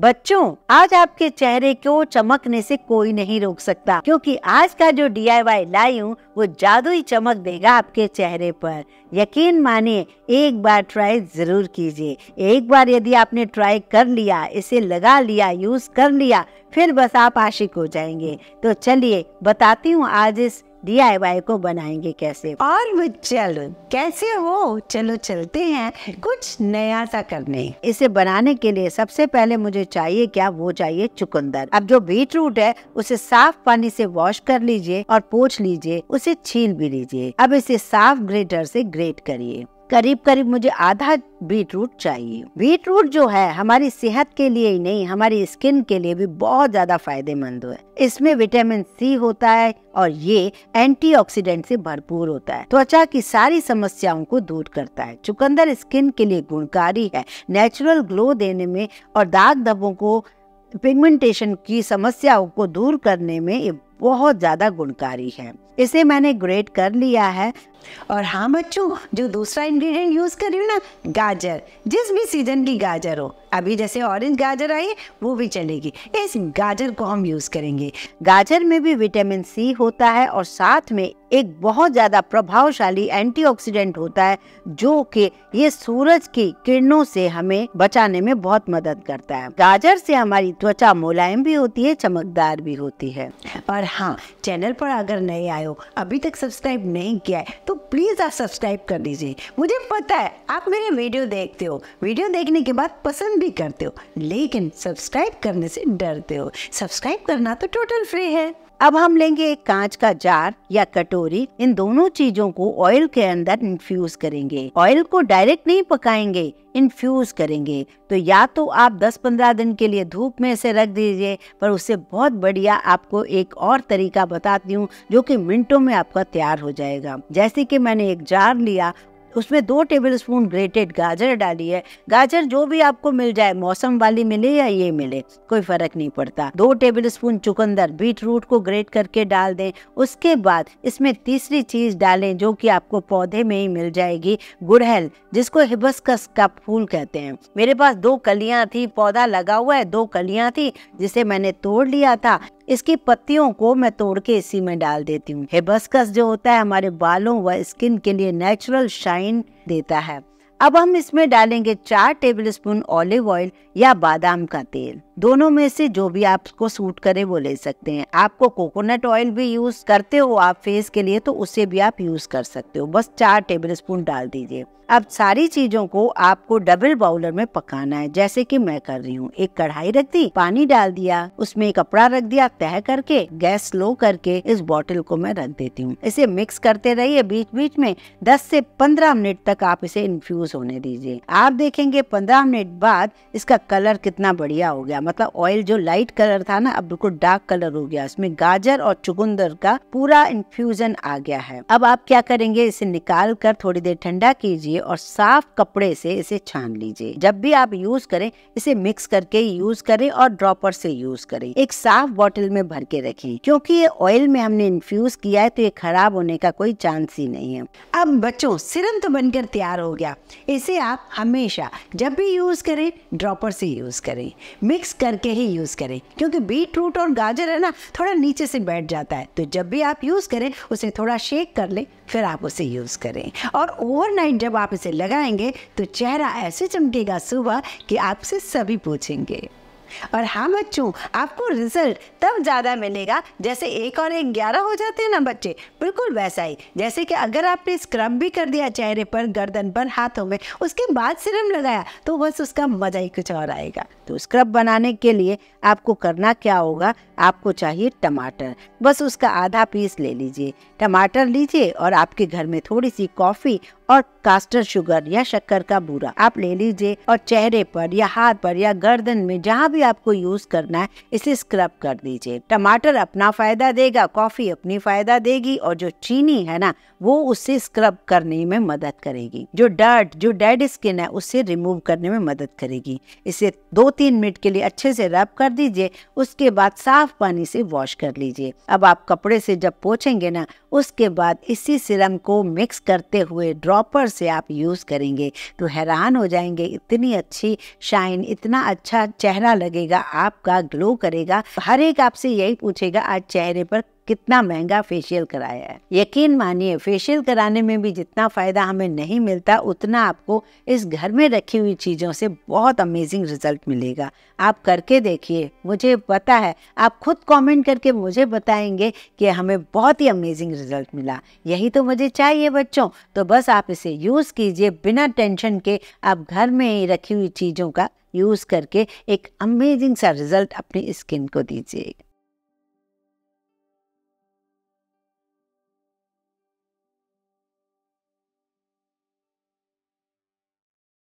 बच्चों आज आपके चेहरे को चमकने से कोई नहीं रोक सकता क्योंकि आज का जो डी आई वाई लाई हूँ वो जादुई चमक देगा आपके चेहरे पर यकीन मानिए एक बार ट्राई जरूर कीजिए एक बार यदि आपने ट्राई कर लिया इसे लगा लिया यूज कर लिया फिर बस आप आशिक हो जाएंगे तो चलिए बताती हूँ आज इस डीआईवाई को बनाएंगे कैसे और चलो कैसे हो चलो चलते हैं कुछ नया सा करने इसे बनाने के लिए सबसे पहले मुझे चाहिए क्या वो चाहिए चुकंदर अब जो बीट रूट है उसे साफ पानी से वॉश कर लीजिए और पोछ लीजिए उसे छील भी लीजिए अब इसे साफ ग्रेटर से ग्रेट करिए करीब करीब मुझे आधा बीट रूट चाहिए बीट रूट जो है हमारी सेहत के लिए ही नहीं हमारी स्किन के लिए भी बहुत ज्यादा फायदेमंद है इसमें विटामिन सी होता है और ये एंटीऑक्सीडेंट से भरपूर होता है त्वचा की सारी समस्याओं को दूर करता है चुकंदर स्किन के लिए गुणकारी है नेचुरल ग्लो देने में और दाग धब्बों को पिगमेंटेशन की समस्याओं को दूर करने में ये बहुत ज़्यादा गुणकारी है इसे मैंने ग्रेट कर लिया है और हाँ बच्चों जो दूसरा इंग्रेडिएंट यूज़ कर रही हूँ ना गाजर जिस भी सीजन की गाजर हो अभी जैसे ऑरेंज गाजर आई वो भी चलेगी इस गाजर को हम यूज़ करेंगे गाजर में भी विटामिन सी होता है और साथ में एक बहुत ज़्यादा प्रभावशाली एंटीऑक्सीडेंट होता है जो कि ये सूरज की किरणों से हमें बचाने में बहुत मदद करता है गाजर से हमारी त्वचा मुलायम भी होती है चमकदार भी होती है और पर हाँ चैनल पर अगर नए आए हो अभी तक सब्सक्राइब नहीं किया है तो प्लीज़ आप सब्सक्राइब कर दीजिए मुझे पता है आप मेरे वीडियो देखते हो वीडियो देखने के बाद पसंद भी करते हो लेकिन सब्सक्राइब करने से डरते हो सब्सक्राइब करना तो टोटल फ्री है अब हम लेंगे एक कांच का जार या कटोरी इन दोनों चीजों को ऑयल के अंदर इन्फ्यूज करेंगे ऑयल को डायरेक्ट नहीं पकाएंगे इन्फ्यूज़ करेंगे तो या तो आप 10-15 दिन के लिए धूप में इसे रख दीजिए पर उससे बहुत बढ़िया आपको एक और तरीका बताती हूँ जो कि मिनटों में आपका तैयार हो जाएगा जैसे कि मैंने एक जार लिया उसमें दो टेबल स्पून ग्रेटेड गाजर डाली है गाजर जो भी आपको मिल जाए मौसम वाली मिले या ये मिले कोई फर्क नहीं पड़ता दो टेबल स्पून चुकंदर बीट रूट को ग्रेट करके डाल दें उसके बाद इसमें तीसरी चीज डालें जो कि आपको पौधे में ही मिल जाएगी गुड़हल जिसको हिबस्कस का फूल कहते हैं मेरे पास दो कलियां थी पौधा लगा हुआ है दो कलियां थी जिसे मैंने तोड़ लिया था इसकी पत्तियों को मैं तोड़ के इसी में डाल देती हूँ हेबस्कस जो होता है हमारे बालों व स्किन के लिए नेचुरल शाइन देता है अब हम इसमें डालेंगे चार टेबल स्पून ऑलिव ऑयल या बादाम का तेल दोनों में से जो भी आपको सूट करे वो ले सकते हैं आपको कोकोनट ऑयल भी यूज करते हो आप फेस के लिए तो उसे भी आप यूज कर सकते हो बस चार टेबल स्पून डाल दीजिए अब सारी चीजों को आपको डबल बाउलर में पकाना है जैसे कि मैं कर रही हूँ एक कढ़ाई रख दी पानी डाल दिया उसमें कपड़ा रख दिया तह करके गैस स्लो करके इस बॉटल को मैं रख देती हूँ इसे मिक्स करते रहिए बीच बीच में दस से पंद्रह मिनट तक आप इसे इन्फ्यूज होने दीजिए आप देखेंगे पंद्रह मिनट बाद इसका कलर कितना बढ़िया हो गया मतलब ऑयल जो लाइट कलर था ना अब बिल्कुल डार्क कलर हो गया इसमें गाजर और चुकंदर का पूरा इन्फ्यूजन आ गया है अब आप क्या करेंगे इसे निकाल कर थोड़ी देर ठंडा कीजिए और साफ कपड़े से इसे छान लीजिए जब भी आप यूज करें इसे मिक्स करके यूज करें और ड्रॉपर से यूज करें एक साफ बॉटल में भर के रखें क्योंकि ये ऑयल में हमने इन्फ्यूज किया है तो ये खराब होने का कोई चांस ही नहीं है अब बच्चों सिरम तो बनकर तैयार हो गया इसे आप हमेशा जब भी यूज करें ड्रॉपर से यूज करें मिक्स करके ही यूज़ करें क्योंकि बीट रूट और गाजर है ना थोड़ा नीचे से बैठ जाता है तो जब भी आप यूज़ करें उसे थोड़ा शेक कर लें फिर आप उसे यूज़ करें और ओवरनाइट जब आप इसे लगाएंगे तो चेहरा ऐसे चमकेगा सुबह कि आपसे सभी पूछेंगे और हाँ बच्चों आपको रिजल्ट तब ज़्यादा मिलेगा जैसे एक और एक ग्यारह हो जाते हैं ना बच्चे बिल्कुल वैसा ही जैसे कि अगर आपने स्क्रब भी कर दिया चेहरे पर गर्दन पर हाथों में उसके बाद सिरम लगाया तो बस उसका मज़ा ही कुछ और आएगा तो स्क्रब बनाने के लिए आपको करना क्या होगा आपको चाहिए टमाटर बस उसका आधा पीस ले लीजिए टमाटर लीजिए और आपके घर में थोड़ी सी कॉफ़ी और कास्टर शुगर या शक्कर का बूरा आप ले लीजिए और चेहरे पर या हाथ पर या गर्दन में जहाँ भी आपको यूज करना है इसे स्क्रब कर दीजिए टमाटर अपना फायदा देगा कॉफी अपनी फायदा देगी और जो चीनी है ना वो उसे स्क्रब करने में मदद करेगी जो डर्ट जो डेड स्किन है उसे रिमूव करने में मदद करेगी इसे दो तीन मिनट के लिए अच्छे से रब कर दीजिए उसके बाद साफ पानी से वॉश कर लीजिए अब आप कपड़े से जब पोछेंगे ना उसके बाद इसी सिरम को मिक्स करते हुए ड्रॉ प्रॉपर से आप यूज़ करेंगे तो हैरान हो जाएंगे इतनी अच्छी शाइन इतना अच्छा चेहरा लगेगा आपका ग्लो करेगा हर एक आपसे यही पूछेगा आज चेहरे पर कितना महंगा फेशियल कराया है यकीन मानिए फेशियल कराने में भी जितना फ़ायदा हमें नहीं मिलता उतना आपको इस घर में रखी हुई चीज़ों से बहुत अमेजिंग रिजल्ट मिलेगा आप करके देखिए मुझे पता है आप खुद कमेंट करके मुझे बताएंगे कि हमें बहुत ही अमेजिंग रिजल्ट मिला यही तो मुझे चाहिए बच्चों तो बस आप इसे यूज़ कीजिए बिना टेंशन के आप घर में ही रखी हुई चीज़ों का यूज़ करके एक अमेजिंग सा रिज़ल्ट अपनी स्किन को दीजिए